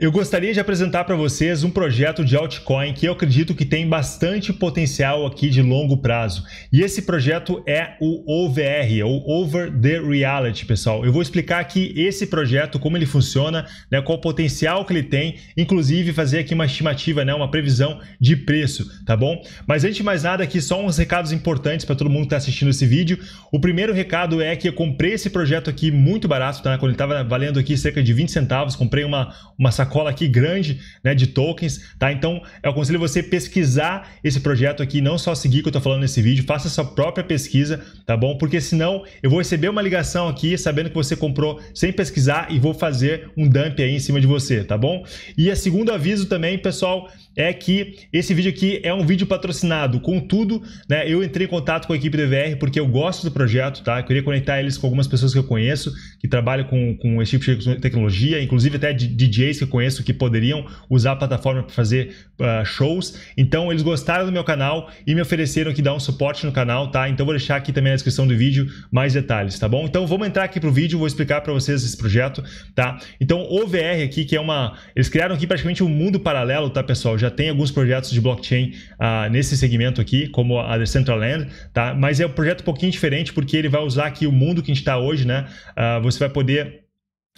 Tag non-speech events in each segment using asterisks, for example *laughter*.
Eu gostaria de apresentar para vocês um projeto de altcoin que eu acredito que tem bastante potencial aqui de longo prazo. E esse projeto é o OVR, é ou Over the Reality, pessoal. Eu vou explicar aqui esse projeto, como ele funciona, né, qual o potencial que ele tem, inclusive fazer aqui uma estimativa, né, uma previsão de preço, tá bom? Mas antes de mais nada, aqui só uns recados importantes para todo mundo que está assistindo esse vídeo. O primeiro recado é que eu comprei esse projeto aqui muito barato, tá? Quando ele estava valendo aqui cerca de 20 centavos, comprei uma, uma sacola sacola aqui grande né, de tokens, tá? Então eu aconselho você pesquisar esse projeto aqui, não só seguir o que eu tô falando nesse vídeo, faça sua própria pesquisa, tá bom? Porque senão eu vou receber uma ligação aqui sabendo que você comprou sem pesquisar e vou fazer um dump aí em cima de você, tá bom? E a segundo aviso também, pessoal, é que esse vídeo aqui é um vídeo patrocinado. Contudo, né, eu entrei em contato com a equipe do EVR porque eu gosto do projeto, tá? Eu queria conectar eles com algumas pessoas que eu conheço, que trabalham com, com esse tipo de tecnologia, inclusive até DJs que eu conheço que poderiam usar a plataforma para fazer uh, shows. Então, eles gostaram do meu canal e me ofereceram que dar um suporte no canal, tá? Então, vou deixar aqui também na descrição do vídeo mais detalhes, tá bom? Então, vamos entrar aqui pro vídeo, vou explicar para vocês esse projeto, tá? Então, o VR aqui, que é uma... Eles criaram aqui praticamente um mundo paralelo, tá, pessoal? Já já tem alguns projetos de blockchain ah, nesse segmento aqui, como a Decentraland, tá? Mas é um projeto um pouquinho diferente porque ele vai usar aqui o mundo que a gente está hoje, né? Ah, você vai poder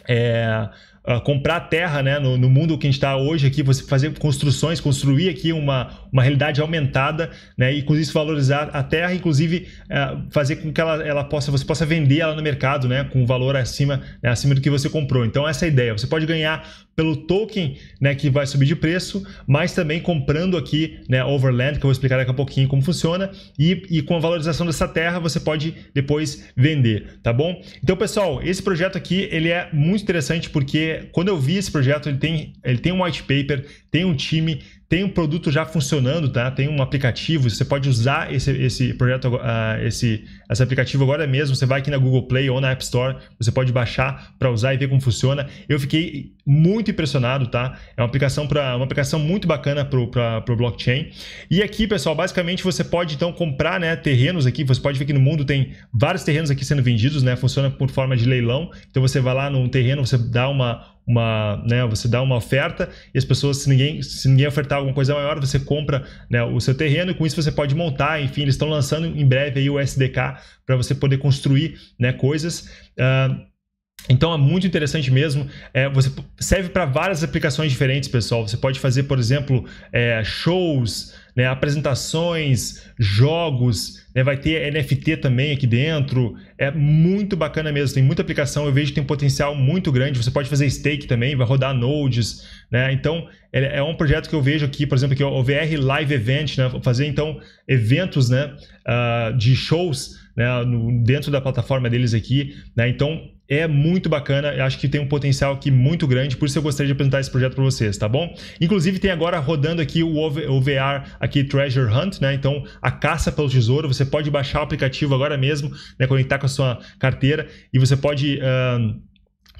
é, uh, comprar terra, né? No, no, mundo que a gente está hoje aqui, você fazer construções, construir aqui uma, uma realidade aumentada, né? E com isso valorizar a terra, inclusive uh, fazer com que ela, ela possa, você possa vender ela no mercado, né? Com valor acima, né? acima do que você comprou. Então essa é a ideia. Você pode ganhar pelo token, né? Que vai subir de preço, mas também comprando aqui, né? Overland, que eu vou explicar daqui a pouquinho como funciona, e, e com a valorização dessa terra você pode depois vender, tá bom? Então pessoal, esse projeto aqui ele é muito interessante porque quando eu vi esse projeto, ele tem, ele tem um white paper, tem um time, tem um produto já funcionando, tá? Tem um aplicativo, você pode usar esse, esse projeto, uh, esse, esse aplicativo agora mesmo. Você vai aqui na Google Play ou na App Store, você pode baixar para usar e ver como funciona. Eu fiquei muito impressionado, tá? É uma aplicação para uma aplicação muito bacana para o blockchain. E aqui, pessoal, basicamente você pode então comprar, né, terrenos aqui. Você pode ver que no mundo tem vários terrenos aqui sendo vendidos, né? Funciona por forma de leilão. Então você vai lá num terreno, você dá uma uma, né, você dá uma oferta e as pessoas, se ninguém, se ninguém ofertar alguma coisa maior, você compra né, o seu terreno e com isso você pode montar, enfim, eles estão lançando em breve aí o SDK para você poder construir né, coisas. Uh, então é muito interessante mesmo. É, você serve para várias aplicações diferentes, pessoal. Você pode fazer, por exemplo, é, shows, né, apresentações, jogos, né, vai ter NFT também aqui dentro. É muito bacana mesmo, tem muita aplicação, eu vejo que tem um potencial muito grande. Você pode fazer stake também, vai rodar nodes, né? Então, é, é um projeto que eu vejo aqui, por exemplo, que é o VR Live Event, né? Fazer então eventos né, uh, de shows né, no, dentro da plataforma deles aqui. Né? Então é muito bacana, eu acho que tem um potencial aqui muito grande, por isso eu gostaria de apresentar esse projeto para vocês, tá bom? Inclusive tem agora rodando aqui o OVR aqui Treasure Hunt, né? Então a caça pelo tesouro, você pode baixar o aplicativo agora mesmo, né? conectar com a sua carteira e você pode uh,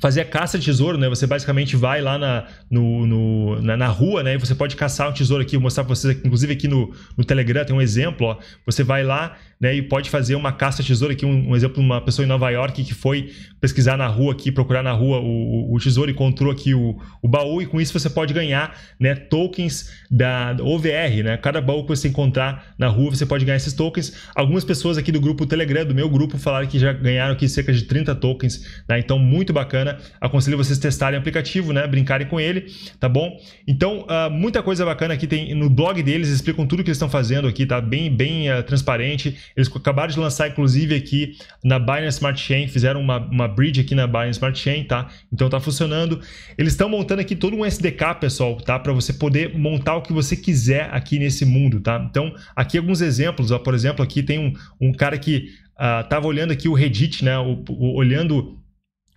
fazer a caça de tesouro, né? Você basicamente vai lá na, no, no, na, na, rua, né? E você pode caçar um tesouro aqui, vou mostrar para vocês, inclusive aqui no, no Telegram tem um exemplo, ó. Você vai lá, né? E pode fazer uma caça tesoura aqui, um, um exemplo, uma pessoa em Nova York que foi pesquisar na rua aqui, procurar na rua o, o tesouro, encontrou aqui o, o baú, e com isso você pode ganhar né, tokens da OVR, né? Cada baú que você encontrar na rua, você pode ganhar esses tokens. Algumas pessoas aqui do grupo Telegram, do meu grupo, falaram que já ganharam aqui cerca de 30 tokens, né? Então, muito bacana. Aconselho vocês testarem o aplicativo, né? Brincarem com ele, tá bom? Então, uh, muita coisa bacana aqui tem no blog deles, explicam tudo que eles estão fazendo aqui, tá? Bem, bem uh, transparente. Eles acabaram de lançar, inclusive, aqui na Binance Smart Chain, fizeram uma, uma bridge aqui na Binance Smart Chain, tá? Então tá funcionando. Eles estão montando aqui todo um SDK, pessoal, tá? Para você poder montar o que você quiser aqui nesse mundo, tá? Então, aqui alguns exemplos, ó, por exemplo, aqui tem um, um cara que uh, tava olhando aqui o Reddit, né? O, o, olhando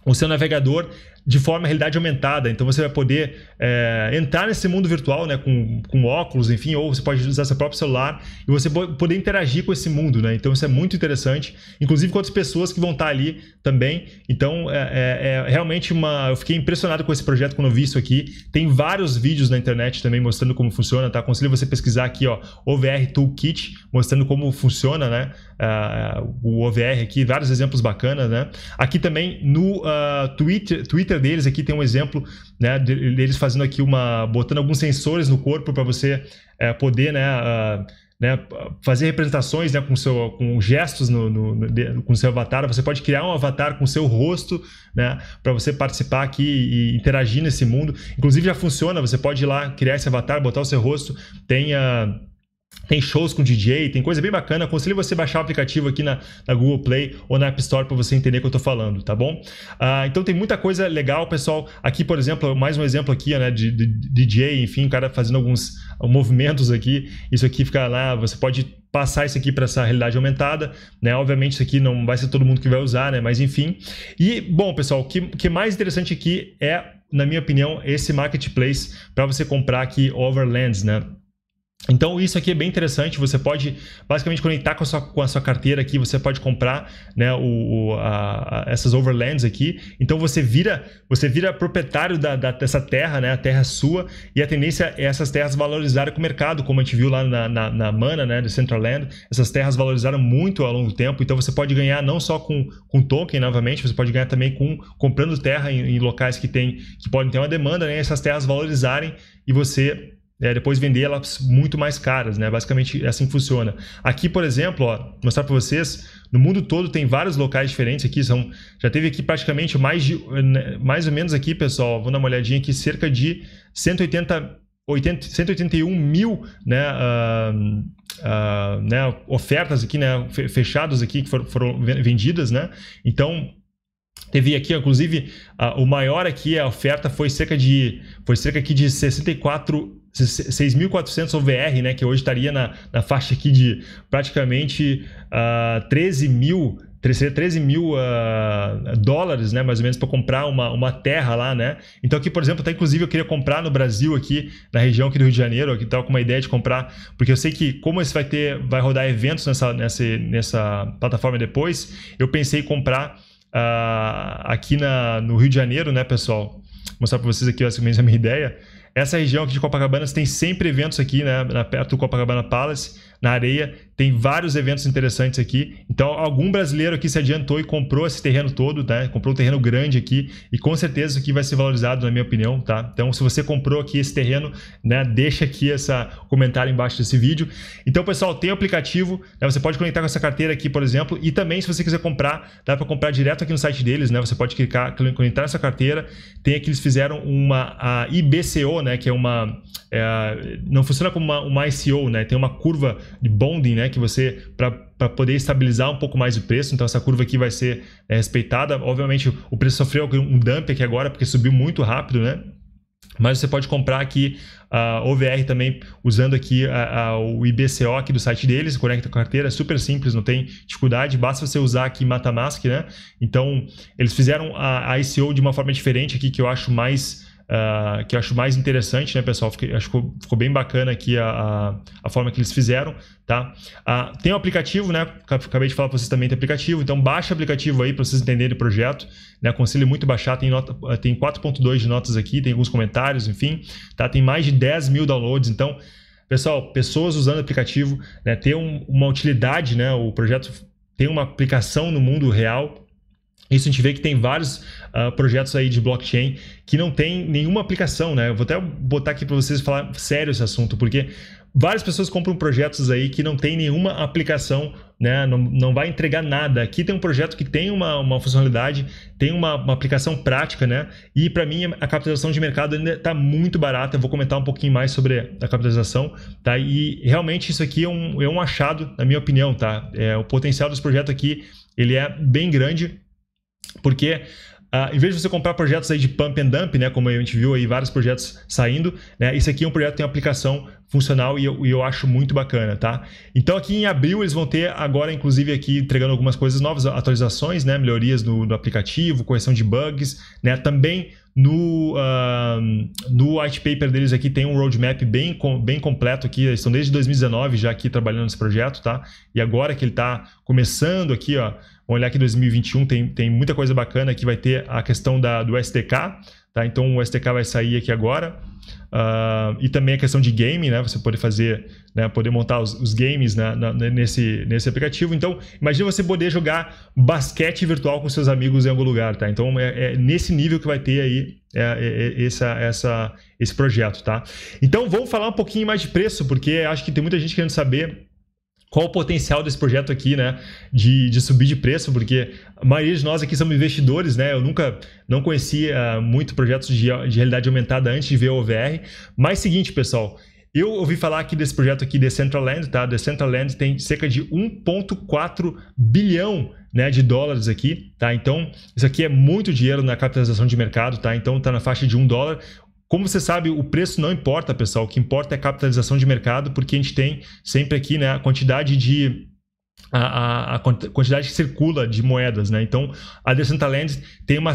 o seu navegador de forma realidade aumentada. Então você vai poder é, entrar nesse mundo virtual, né, com, com óculos, enfim, ou você pode usar seu próprio celular e você poder interagir com esse mundo, né? Então isso é muito interessante, inclusive com outras pessoas que vão estar ali também. Então é, é, é realmente uma, eu fiquei impressionado com esse projeto quando eu vi isso aqui. Tem vários vídeos na internet também mostrando como funciona, tá? Aconselho você pesquisar aqui, ó, OVR Toolkit, mostrando como funciona, né? Uh, o OVR aqui, vários exemplos bacanas, né? Aqui também no uh, Twitter, Twitter Twitter deles aqui tem um exemplo né, deles fazendo aqui uma. botando alguns sensores no corpo para você é, poder, né? Ah, né, fazer representações né, com, seu, com gestos no, no, no, com seu avatar. Você pode criar um avatar com seu rosto né, para você participar aqui e interagir nesse mundo. Inclusive já funciona, você pode ir lá criar esse avatar, botar o seu rosto. Tem Uh tem shows com DJ, tem coisa bem bacana. Aconselho você baixar o aplicativo aqui na, na Google Play ou na App Store para você entender o que eu estou falando, tá bom? Ah, então tem muita coisa legal, pessoal. Aqui, por exemplo, mais um exemplo aqui, né? De, de, DJ, enfim, o cara fazendo alguns ah, movimentos aqui. Isso aqui fica lá, você pode passar isso aqui para essa realidade aumentada, né? Obviamente isso aqui não vai ser todo mundo que vai usar, né? Mas enfim. E bom, pessoal, o que, que mais interessante aqui é, na minha opinião, esse marketplace para você comprar aqui overlands, né? Então isso aqui é bem interessante, você pode basicamente conectar tá com a sua, com a sua carteira aqui, você pode comprar né, o, o a, a, essas overlands aqui, então você vira você vira proprietário da, da, dessa terra, né, a terra é sua, e a tendência é essas terras valorizarem com o mercado, como a gente viu lá na, na, na Mana, né, do land essas terras valorizaram muito ao longo do tempo, então você pode ganhar não só com, com token, novamente, você pode ganhar também com comprando terra em, em locais que, tem, que podem ter uma demanda, né, essas terras valorizarem e você é, depois vender elas muito mais caras, né? Basicamente é assim funciona. Aqui, por exemplo, ó, vou mostrar para vocês, no mundo todo tem vários locais diferentes aqui, são já teve aqui praticamente mais de né, mais ou menos aqui, pessoal, vou dar uma olhadinha aqui, cerca de 180 80, 181 mil né, uh, uh, né, ofertas aqui, né, fechados aqui, que foram, foram vendidas, né? Então, Teve aqui, inclusive, uh, o maior aqui, a oferta foi cerca de foi cerca aqui de 64 6.400 OVR, né, que hoje estaria na, na faixa aqui de praticamente uh, ah, 13 mil 13 mil uh, dólares, né, mais ou menos, para comprar uma, uma terra lá, né? Então aqui, por exemplo, até tá, inclusive eu queria comprar no Brasil aqui, na região aqui do Rio de Janeiro, aqui estava com uma ideia de comprar, porque eu sei que como esse vai ter, vai rodar eventos nessa, nessa, nessa plataforma depois, eu pensei em comprar uh, aqui na, no Rio de Janeiro, né, pessoal? Vou mostrar para vocês aqui mais ou menos a minha *laughs* ideia. Essa região aqui de Copacabana, você tem sempre eventos aqui, né? Perto do Copacabana Palace, na areia. Tem vários eventos interessantes aqui. Então, algum brasileiro aqui se adiantou e comprou esse terreno todo, tá Comprou um terreno grande aqui e com certeza isso aqui vai ser valorizado, na minha opinião, tá? Então, se você comprou aqui esse terreno, né? Deixa aqui essa comentário embaixo desse vídeo. Então, pessoal, tem aplicativo, né? Você pode conectar com essa carteira aqui, por exemplo, e também se você quiser comprar, dá para comprar direto aqui no site deles, né? Você pode clicar, conectar nessa carteira. Tem aqui eles fizeram uma a IBCO, né? Que é uma é, não funciona como uma, uma ICO, né? Tem uma curva de bonding, né? né? Que você, para poder estabilizar um pouco mais o preço, então essa curva aqui vai ser é, respeitada. Obviamente, o preço sofreu um dump aqui agora, porque subiu muito rápido, né? Mas você pode comprar aqui a OVR também usando aqui a, o IBCO aqui do site deles, conecta com a carteira, é super simples, não tem dificuldade, basta você usar aqui MataMask, né? Então, eles fizeram a, a ICO de uma forma diferente aqui que eu acho mais Uh, que eu acho mais interessante, né, pessoal? Fiquei, acho que ficou, ficou, bem bacana aqui a, a, a, forma que eles fizeram, tá? Uh, tem o um aplicativo, né? Acabei de falar para vocês também tem aplicativo, então baixa o aplicativo aí para vocês entenderem o projeto, né? Aconselho muito baixar, tem, nota, ah, tem 4.2 de notas aqui, tem alguns comentários, enfim, tá? Tem mais de 10 mil downloads, então, pessoal, pessoas usando o aplicativo, né? Ter um, uma utilidade, né? O projeto tem uma aplicação no mundo real, isso a gente vê que tem vários uh, projetos aí de blockchain que não tem nenhuma aplicação, né? Eu vou até botar aqui para vocês falar sério esse assunto, porque várias pessoas compram projetos aí que não tem nenhuma aplicação, né? Não, não vai entregar nada. Aqui tem um projeto que tem uma, uma funcionalidade, tem uma, uma aplicação prática, né? E para mim a capitalização de mercado ainda está muito barata. Eu vou comentar um pouquinho mais sobre a capitalização, tá? E realmente isso aqui é um, é um achado, na minha opinião, tá? É, o potencial desse projeto aqui ele é bem grande porque Uh, em vez de você comprar projetos aí de pump and dump, né, como a gente viu aí vários projetos saindo, né, esse aqui é um projeto que tem aplicação funcional e eu, e eu, acho muito bacana, tá? Então aqui em abril eles vão ter agora, inclusive aqui entregando algumas coisas novas, atualizações, né, melhorias no, no aplicativo, correção de bugs, né, também no, uh, no white paper deles aqui tem um roadmap bem, bem completo aqui, eles estão desde 2019 já aqui trabalhando nesse projeto, tá? E agora que ele está começando aqui, ó, olhar que 2021 tem, tem muita coisa bacana que vai ter a questão da, do SDK, tá? Então o SDK vai sair aqui agora. Uh, e também a questão de game, né? Você poder fazer, né? poder montar os, os games né? Na, na, nesse, nesse aplicativo. Então, imagine você poder jogar basquete virtual com seus amigos em algum lugar, tá? Então, é, é nesse nível que vai ter aí é, é, é essa, essa, esse projeto, tá? Então, vamos falar um pouquinho mais de preço, porque acho que tem muita gente querendo saber qual o potencial desse projeto aqui, né? De, de subir de preço, porque a maioria de nós aqui somos investidores, né? Eu nunca não conhecia ah, muito projetos de, de realidade aumentada antes de ver o OVR. Mas seguinte, pessoal, eu ouvi falar aqui desse projeto aqui, Decentraland, tá? Decentraland tem cerca de 1,4 bilhão né, de dólares aqui, tá? Então, isso aqui é muito dinheiro na capitalização de mercado, tá? Então, tá na faixa de 1 dólar, como você sabe, o preço não importa, pessoal. O que importa é a capitalização de mercado, porque a gente tem sempre aqui né, a quantidade de a, a, a, quantidade que circula de moedas, né? Então, a Decentraland tem uma,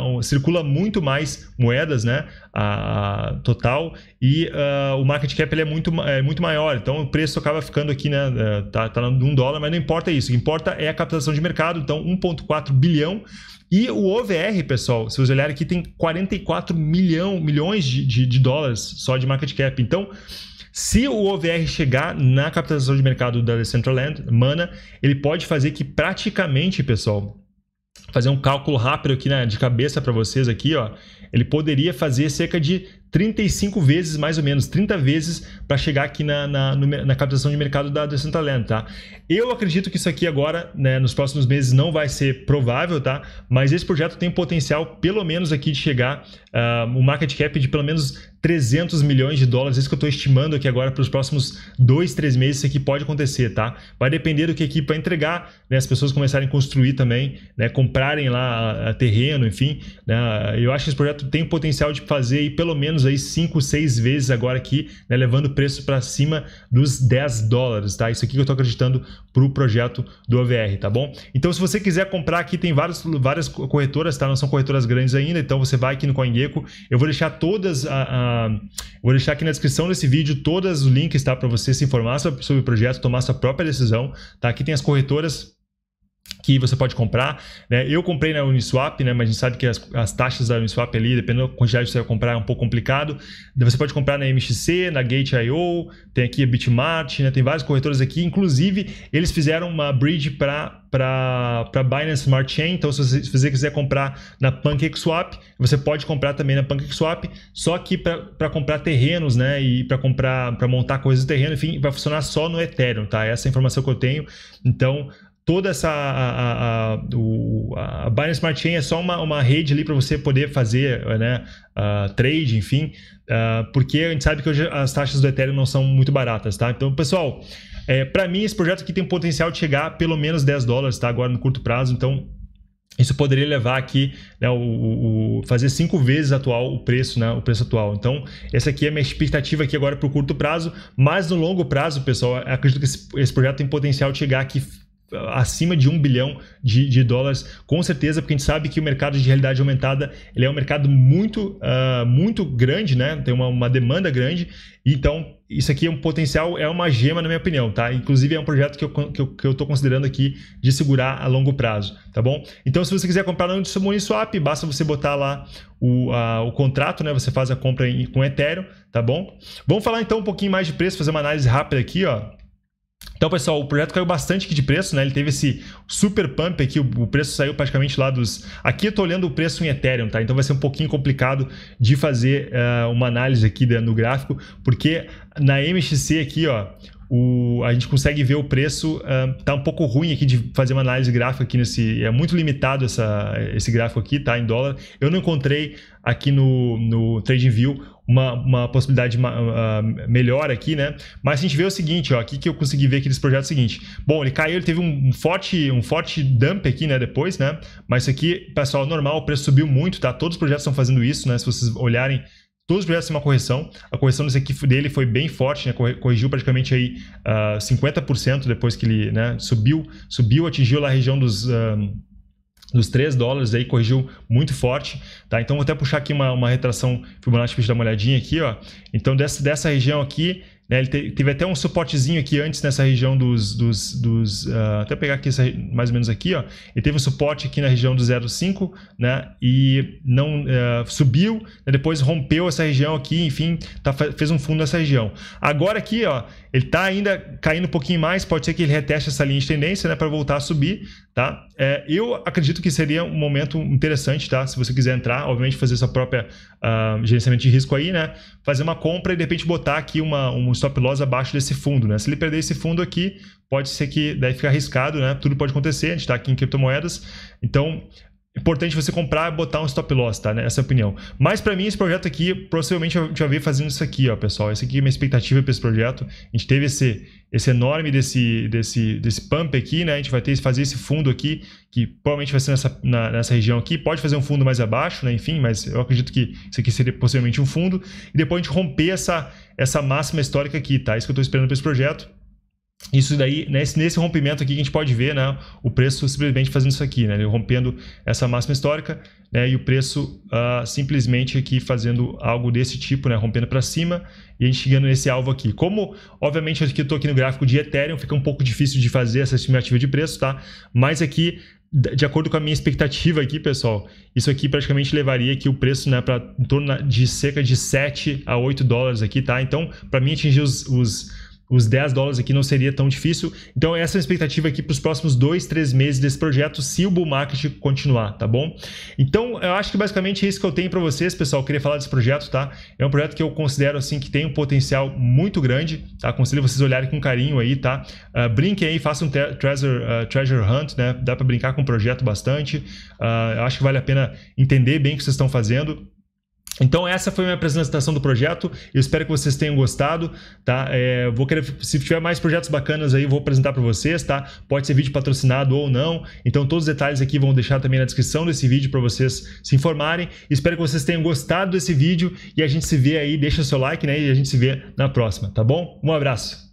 uma circula muito mais moedas, né? A, a total e uh, o market cap ele é muito é muito maior. Então, o preço acaba ficando aqui, né? É, tá, tá de um dólar, mas não importa isso. O que importa é a captação de mercado. Então, 1,4 bilhão e o OVR, pessoal, se vocês olharem aqui, tem 44 milhão, milhões de, de, de dólares só de market cap. Então, se o OVR chegar na capitalização de mercado da Decentraland, Mana, ele pode fazer que praticamente, pessoal, fazer um cálculo rápido aqui né, de cabeça para vocês aqui, ó, ele poderia fazer cerca de 35 vezes, mais ou menos, 30 vezes para chegar aqui na, na, na, captação de mercado da Decentraland, tá? Eu acredito que isso aqui agora, né, nos próximos meses não vai ser provável, tá? Mas esse projeto tem potencial, pelo menos aqui, de chegar o uh, ah, um market cap de pelo menos 300 milhões de dólares, é isso que eu estou estimando aqui agora para os próximos dois, três meses, isso aqui pode acontecer, tá? Vai depender do que aqui para entregar, né? As pessoas começarem a construir também, né? Comprarem lá a, ah, a terreno, enfim, né? Eu acho que esse projeto tem potencial de fazer aí pelo menos menos aí 5, 6 vezes agora aqui, né, levando o preço para cima dos 10 dólares, tá? Isso aqui que eu estou acreditando para o projeto do OVR, tá bom? Então, se você quiser comprar aqui, tem várias, várias corretoras, tá? Não são corretoras grandes ainda, então você vai aqui no CoinGecko. Eu vou deixar todas, a, a vou deixar aqui na descrição desse vídeo todos os links, tá? Para você se informar sobre o projeto, tomar sua própria decisão, tá? Aqui tem as corretoras que você pode comprar. Né? Eu comprei na Uniswap, né? mas a gente sabe que as, as taxas da Uniswap ali, dependendo da quantidade que você vai comprar, é um pouco complicado. Você pode comprar na MXC, na Gate.io, tem aqui a Bitmart, né? tem vários corretores aqui. Inclusive, eles fizeram uma bridge para para Binance Smart Chain. Então, se você, se você, quiser comprar na PancakeSwap, você pode comprar também na PancakeSwap, só que para comprar terrenos, né? E para comprar, para montar coisas de terreno, enfim, vai funcionar só no Ethereum, tá? Essa é a informação que eu tenho. Então, toda essa a, a, a, o, a Binance Smart Chain é só uma, uma rede ali para você poder fazer né, uh, trade, enfim, uh, porque a gente sabe que hoje as taxas do Ethereum não são muito baratas, tá? Então, pessoal, é, para mim esse projeto aqui tem potencial de chegar a pelo menos 10 dólares, tá? Agora no curto prazo, então isso poderia levar aqui, né, o, o, fazer cinco vezes atual o preço, né, o preço atual. Então, essa aqui é a minha expectativa aqui agora para o curto prazo, mas no longo prazo, pessoal, acredito que esse, esse projeto tem potencial de chegar aqui acima de um bilhão de, de, dólares, com certeza, porque a gente sabe que o mercado de realidade aumentada ele é um mercado muito, uh, muito grande, né? Tem uma, uma demanda grande, então isso aqui é um potencial, é uma gema, na minha opinião, tá? Inclusive, é um projeto que eu, que eu, que eu considerando aqui de segurar a longo prazo, tá bom? Então, se você quiser comprar no Uniswap, basta você botar lá o, a, o contrato, né? Você faz a compra em, com Ethereum, tá bom? Vamos falar então um pouquinho mais de preço, fazer uma análise rápida aqui, ó. Então, pessoal, o projeto caiu bastante aqui de preço, né? Ele teve esse super pump aqui, o preço saiu praticamente lá dos... Aqui eu estou olhando o preço em Ethereum, tá? Então vai ser um pouquinho complicado de fazer uh, uma análise aqui no gráfico, porque na MXC aqui, ó, o, a gente consegue ver o preço, uh, tá um pouco ruim aqui de fazer uma análise gráfica aqui nesse, é muito limitado essa, esse gráfico aqui, tá, em dólar. Eu não encontrei aqui no, no TradingView uma, uma possibilidade uh, melhor aqui, né? Mas a gente vê o seguinte, ó, aqui que eu consegui ver aqui desse projeto é o seguinte. Bom, ele caiu, ele teve um forte, um forte dump aqui, né, depois, né? Mas isso aqui, pessoal, normal, o preço subiu muito, tá? Todos os projetos estão fazendo isso, né? Se vocês olharem todos os projetos têm uma correção. A correção desse aqui dele foi bem forte, né? corrigiu praticamente aí, uh, ah, 50% depois que ele né? subiu, subiu, atingiu lá a região dos... Uh dos 3 dólares aí, corrigiu muito forte, tá? Então vou até puxar aqui uma, uma retração Fibonacci para dar uma olhadinha aqui, ó. Então dessa, dessa região aqui, né, ele te, teve até um suportezinho aqui antes nessa região dos... dos, dos uh, até pegar aqui essa, mais ou menos aqui, ó. Ele teve um suporte aqui na região do 0,5, né? E não uh, subiu, né, depois rompeu essa região aqui, enfim, tá, fez um fundo nessa região. Agora aqui, ó, ele tá ainda caindo um pouquinho mais, pode ser que ele reteste essa linha de tendência, né? Para voltar a subir, tá? É, eu acredito que seria um momento interessante, tá? Se você quiser entrar, obviamente fazer sua própria uh, gerenciamento de risco aí, né? Fazer uma compra e de repente botar aqui uma, um stop loss abaixo desse fundo, né? Se ele perder esse fundo aqui, pode ser que daí fica arriscado, né? Tudo pode acontecer, a gente está aqui em criptomoedas. Então, importante você comprar e botar um stop loss, tá? Né? Essa é a opinião. Mas para mim, esse projeto aqui, possivelmente eu vai ver fazendo isso aqui, ó, pessoal. Essa aqui é minha expectativa para esse projeto. A gente teve esse, esse enorme desse, desse, desse pump aqui, né? A gente vai ter que fazer esse fundo aqui, que provavelmente vai ser nessa, na, nessa região aqui. Pode fazer um fundo mais abaixo, né? Enfim, mas eu acredito que isso aqui seria possivelmente um fundo. E depois a gente romper essa, essa máxima histórica aqui, tá? É isso que eu estou esperando para esse projeto isso daí, nesse, né, nesse rompimento aqui que a gente pode ver, né, o preço simplesmente fazendo isso aqui, né, rompendo essa máxima histórica, né, e o preço uh, simplesmente aqui fazendo algo desse tipo, né, rompendo para cima e a gente chegando nesse alvo aqui. Como, obviamente, eu estou aqui no gráfico de Ethereum, fica um pouco difícil de fazer essa estimativa de preço, tá? Mas aqui de acordo com a minha expectativa aqui, pessoal, isso aqui praticamente levaria aqui o preço né, para em torno de cerca de 7 a 8 dólares aqui, tá? Então, para mim atingir os, os os 10 dólares aqui não seria tão difícil. Então essa é a expectativa aqui para os próximos 2, 3 meses desse projeto, se o bull market continuar, tá bom? Então eu acho que basicamente é isso que eu tenho para vocês, pessoal. Eu queria falar desse projeto, tá? É um projeto que eu considero assim que tem um potencial muito grande, tá? Aconselho vocês olharem com carinho aí, tá? Uh, brinquem aí, façam um treasure, uh, treasure hunt, né? Dá para brincar com o projeto bastante. Uh, eu acho que vale a pena entender bem o que vocês estão fazendo. Então essa foi minha apresentação do projeto. Eu espero que vocês tenham gostado, tá? É, vou querer, se tiver mais projetos bacanas aí, vou apresentar para vocês, tá? Pode ser vídeo patrocinado ou não. Então todos os detalhes aqui vão deixar também na descrição desse vídeo para vocês se informarem. Espero que vocês tenham gostado desse vídeo e a gente se vê aí. Deixa o seu like, né? E a gente se vê na próxima, tá bom? Um abraço.